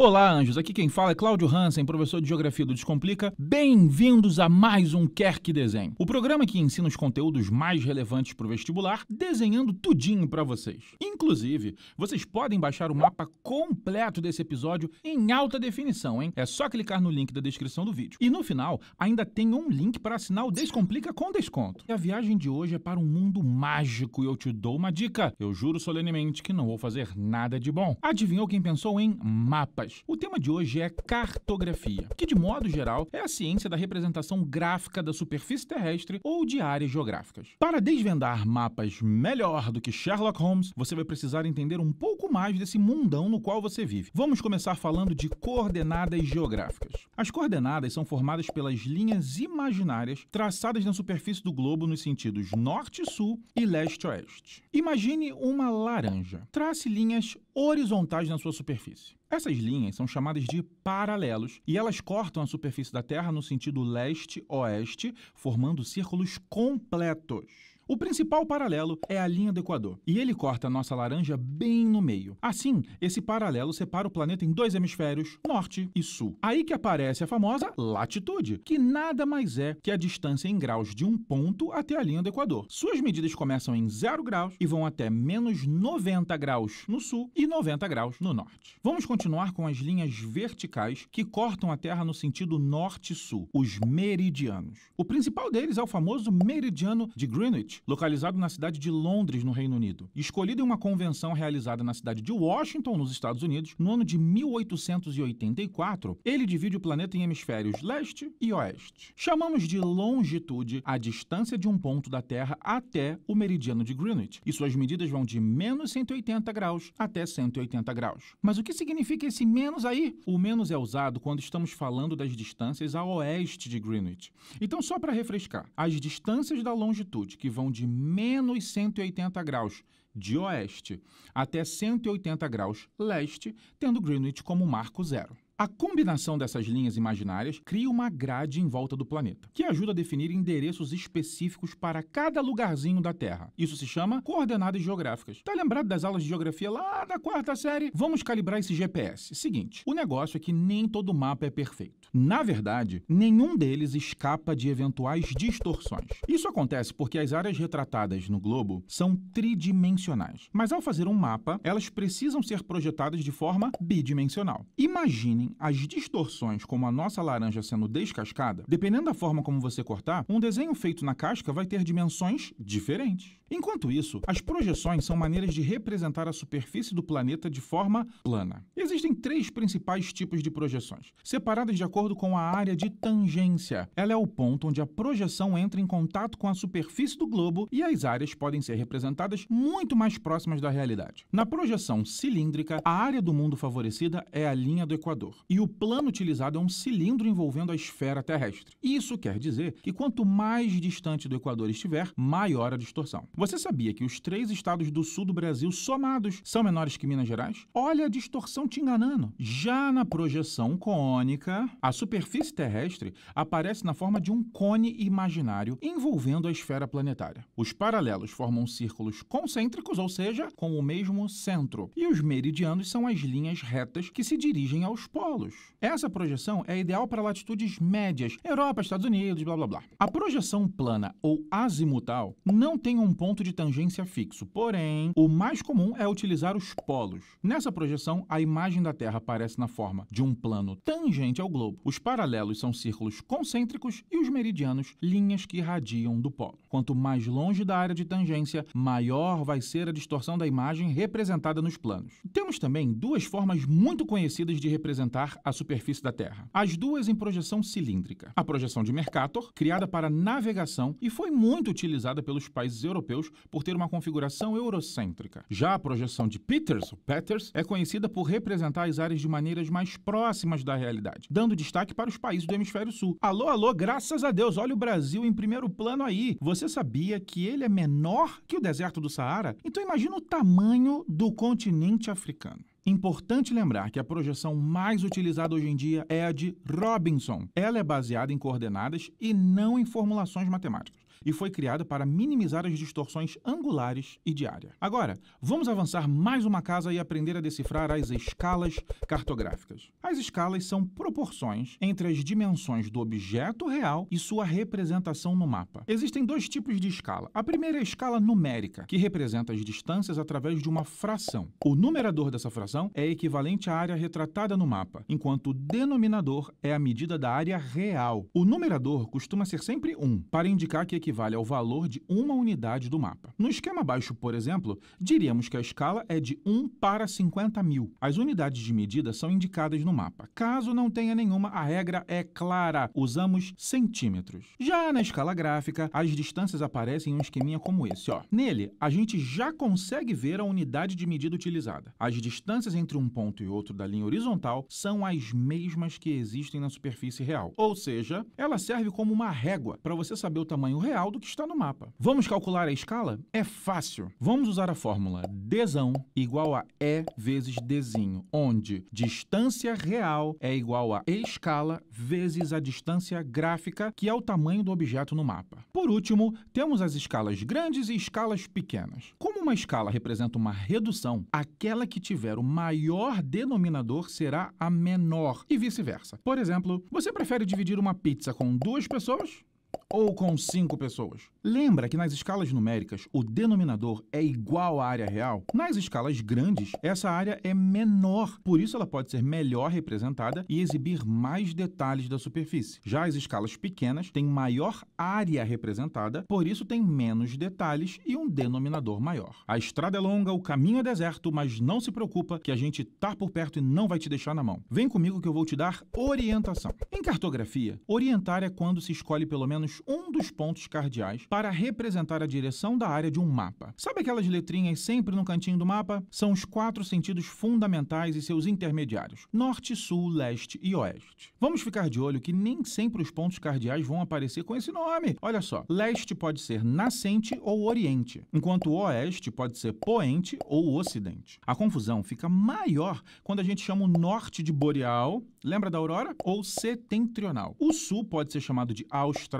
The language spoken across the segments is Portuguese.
Olá, anjos. Aqui quem fala é Cláudio Hansen, professor de Geografia do Descomplica. Bem-vindos a mais um Quer Que Desenhe. O programa que ensina os conteúdos mais relevantes para o vestibular, desenhando tudinho para vocês. Inclusive, vocês podem baixar o mapa completo desse episódio em alta definição, hein? É só clicar no link da descrição do vídeo. E no final, ainda tem um link para assinar o Descomplica com desconto. E a viagem de hoje é para um mundo mágico e eu te dou uma dica. Eu juro solenemente que não vou fazer nada de bom. Adivinhou quem pensou em mapas? O tema de hoje é cartografia, que de modo geral é a ciência da representação gráfica da superfície terrestre ou de áreas geográficas. Para desvendar mapas melhor do que Sherlock Holmes, você vai precisar entender um pouco mais desse mundão no qual você vive. Vamos começar falando de coordenadas geográficas. As coordenadas são formadas pelas linhas imaginárias traçadas na superfície do globo nos sentidos norte-sul e leste-oeste. Imagine uma laranja. Trace linhas horizontais na sua superfície. Essas linhas são chamadas de paralelos e elas cortam a superfície da Terra no sentido leste-oeste, formando círculos completos. O principal paralelo é a linha do Equador, e ele corta a nossa laranja bem no meio. Assim, esse paralelo separa o planeta em dois hemisférios, norte e sul. Aí que aparece a famosa latitude, que nada mais é que a distância em graus de um ponto até a linha do Equador. Suas medidas começam em 0 graus e vão até menos 90 graus no sul e 90 graus no norte. Vamos continuar com as linhas verticais que cortam a Terra no sentido norte-sul, os meridianos. O principal deles é o famoso meridiano de Greenwich, localizado na cidade de Londres, no Reino Unido, escolhido em uma convenção realizada na cidade de Washington, nos Estados Unidos, no ano de 1884, ele divide o planeta em hemisférios leste e oeste. Chamamos de longitude a distância de um ponto da Terra até o meridiano de Greenwich, e suas medidas vão de menos 180 graus até 180 graus. Mas o que significa esse menos aí? O menos é usado quando estamos falando das distâncias a oeste de Greenwich. Então, só para refrescar, as distâncias da longitude que vão de menos 180 graus de oeste até 180 graus leste, tendo Greenwich como marco zero. A combinação dessas linhas imaginárias cria uma grade em volta do planeta, que ajuda a definir endereços específicos para cada lugarzinho da Terra. Isso se chama coordenadas geográficas. Tá lembrado das aulas de geografia lá da quarta série? Vamos calibrar esse GPS. Seguinte, o negócio é que nem todo mapa é perfeito. Na verdade, nenhum deles escapa de eventuais distorções. Isso acontece porque as áreas retratadas no globo são tridimensionais, mas ao fazer um mapa, elas precisam ser projetadas de forma bidimensional. Imaginem as distorções como a nossa laranja sendo descascada. Dependendo da forma como você cortar, um desenho feito na casca vai ter dimensões diferentes. Enquanto isso, as projeções são maneiras de representar a superfície do planeta de forma plana. Existem três principais tipos de projeções, separadas de acordo com a área de tangência. Ela é o ponto onde a projeção entra em contato com a superfície do globo e as áreas podem ser representadas muito mais próximas da realidade. Na projeção cilíndrica, a área do mundo favorecida é a linha do equador, e o plano utilizado é um cilindro envolvendo a esfera terrestre. Isso quer dizer que quanto mais distante do equador estiver, maior a distorção. Você sabia que os três estados do sul do Brasil somados são menores que Minas Gerais? Olha a distorção te enganando. Já na projeção cônica, a superfície terrestre aparece na forma de um cone imaginário envolvendo a esfera planetária. Os paralelos formam círculos concêntricos, ou seja, com o mesmo centro, e os meridianos são as linhas retas que se dirigem aos polos. Essa projeção é ideal para latitudes médias, Europa, Estados Unidos, blá blá blá. A projeção plana ou azimutal não tem um ponto ponto de tangência fixo. Porém, o mais comum é utilizar os polos. Nessa projeção, a imagem da Terra aparece na forma de um plano tangente ao globo. Os paralelos são círculos concêntricos e os meridianos, linhas que irradiam do polo. Quanto mais longe da área de tangência, maior vai ser a distorção da imagem representada nos planos. Temos também duas formas muito conhecidas de representar a superfície da Terra. As duas em projeção cilíndrica. A projeção de Mercator, criada para navegação e foi muito utilizada pelos países europeus europeus por ter uma configuração eurocêntrica. Já a projeção de Peters, Peters é conhecida por representar as áreas de maneiras mais próximas da realidade, dando destaque para os países do hemisfério sul. Alô, alô, graças a Deus, olha o Brasil em primeiro plano aí. Você sabia que ele é menor que o deserto do Saara? Então imagina o tamanho do continente africano. Importante lembrar que a projeção mais utilizada hoje em dia é a de Robinson. Ela é baseada em coordenadas e não em formulações matemáticas e foi criada para minimizar as distorções angulares e diária. Agora, vamos avançar mais uma casa e aprender a decifrar as escalas cartográficas. As escalas são proporções entre as dimensões do objeto real e sua representação no mapa. Existem dois tipos de escala. A primeira é a escala numérica, que representa as distâncias através de uma fração. O numerador dessa fração é equivalente à área retratada no mapa, enquanto o denominador é a medida da área real. O numerador costuma ser sempre 1, um, para indicar que equivale ao valor de uma unidade do mapa. No esquema abaixo, por exemplo, diríamos que a escala é de 1 para 50 mil. As unidades de medida são indicadas no mapa. Caso não tenha nenhuma, a regra é clara, usamos centímetros. Já na escala gráfica, as distâncias aparecem em um esqueminha como esse. Ó. Nele, a gente já consegue ver a unidade de medida utilizada. As distâncias entre um ponto e outro da linha horizontal são as mesmas que existem na superfície real. Ou seja, ela serve como uma régua para você saber o tamanho real real do que está no mapa. Vamos calcular a escala? É fácil. Vamos usar a fórmula desão igual a E vezes dzinho, onde distância real é igual a escala vezes a distância gráfica, que é o tamanho do objeto no mapa. Por último, temos as escalas grandes e escalas pequenas. Como uma escala representa uma redução, aquela que tiver o maior denominador será a menor e vice-versa. Por exemplo, você prefere dividir uma pizza com duas pessoas? ou com cinco pessoas. Lembra que nas escalas numéricas o denominador é igual à área real? Nas escalas grandes, essa área é menor, por isso ela pode ser melhor representada e exibir mais detalhes da superfície. Já as escalas pequenas têm maior área representada, por isso tem menos detalhes e um denominador maior. A estrada é longa, o caminho é deserto, mas não se preocupa que a gente tá por perto e não vai te deixar na mão. Vem comigo que eu vou te dar orientação. Em cartografia, orientar é quando se escolhe pelo menos um dos pontos cardeais para representar a direção da área de um mapa. Sabe aquelas letrinhas sempre no cantinho do mapa? São os quatro sentidos fundamentais e seus intermediários: norte, sul, leste e oeste. Vamos ficar de olho que nem sempre os pontos cardeais vão aparecer com esse nome. Olha só, leste pode ser nascente ou oriente, enquanto oeste pode ser poente ou ocidente. A confusão fica maior quando a gente chama o norte de boreal, lembra da aurora? Ou setentrional. O sul pode ser chamado de austral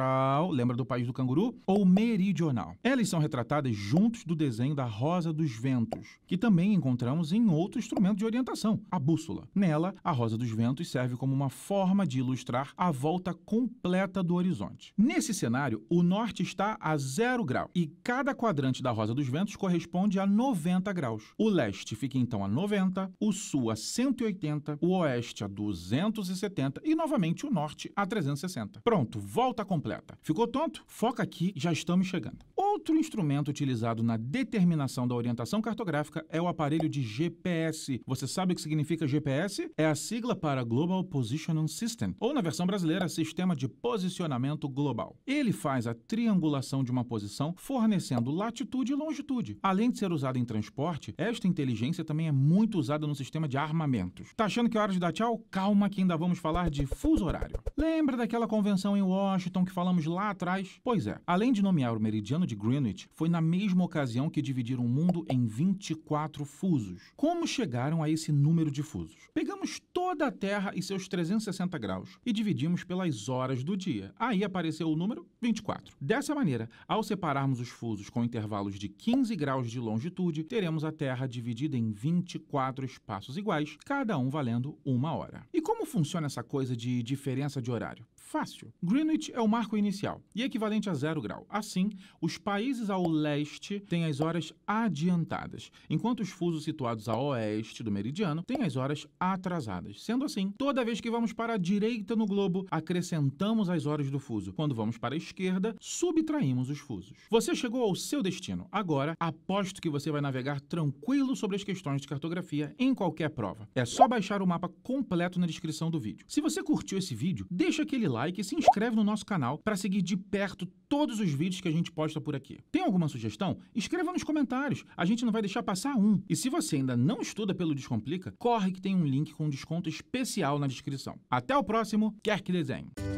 lembra do país do canguru, ou meridional. Elas são retratadas juntos do desenho da rosa dos ventos, que também encontramos em outro instrumento de orientação, a bússola. Nela, a rosa dos ventos serve como uma forma de ilustrar a volta completa do horizonte. Nesse cenário, o norte está a zero grau e cada quadrante da rosa dos ventos corresponde a 90 graus. O leste fica então a 90, o sul a 180, o oeste a 270 e novamente o norte a 360. Pronto, volta completa. Ficou tonto? Foca aqui, já estamos chegando. Outro instrumento utilizado na determinação da orientação cartográfica é o aparelho de GPS. Você sabe o que significa GPS? É a sigla para Global Positioning System, ou na versão brasileira, Sistema de Posicionamento Global. Ele faz a triangulação de uma posição, fornecendo latitude e longitude. Além de ser usado em transporte, esta inteligência também é muito usada no sistema de armamentos. Tá achando que é hora de dar tchau? Calma que ainda vamos falar de fuso horário. Lembra daquela convenção em Washington que falamos lá atrás? Pois é, além de nomear o meridiano de Greenwich Greenwich foi na mesma ocasião que dividiram o mundo em 24 fusos. Como chegaram a esse número de fusos? Pegamos toda a Terra e seus 360 graus e dividimos pelas horas do dia. Aí apareceu o número 24. Dessa maneira, ao separarmos os fusos com intervalos de 15 graus de longitude, teremos a Terra dividida em 24 espaços iguais, cada um valendo uma hora. E como funciona essa coisa de diferença de horário? Fácil. Greenwich é o marco inicial e equivalente a zero grau. Assim, os países países ao leste têm as horas adiantadas, enquanto os fusos situados a oeste do meridiano têm as horas atrasadas. Sendo assim, toda vez que vamos para a direita no globo, acrescentamos as horas do fuso. Quando vamos para a esquerda, subtraímos os fusos. Você chegou ao seu destino. Agora, aposto que você vai navegar tranquilo sobre as questões de cartografia em qualquer prova. É só baixar o mapa completo na descrição do vídeo. Se você curtiu esse vídeo, deixa aquele like e se inscreve no nosso canal para seguir de perto todos os vídeos que a gente posta por aqui aqui. Tem alguma sugestão? Escreva nos comentários. A gente não vai deixar passar um. E se você ainda não estuda pelo Descomplica, corre que tem um link com desconto especial na descrição. Até o próximo, quer que desenhe.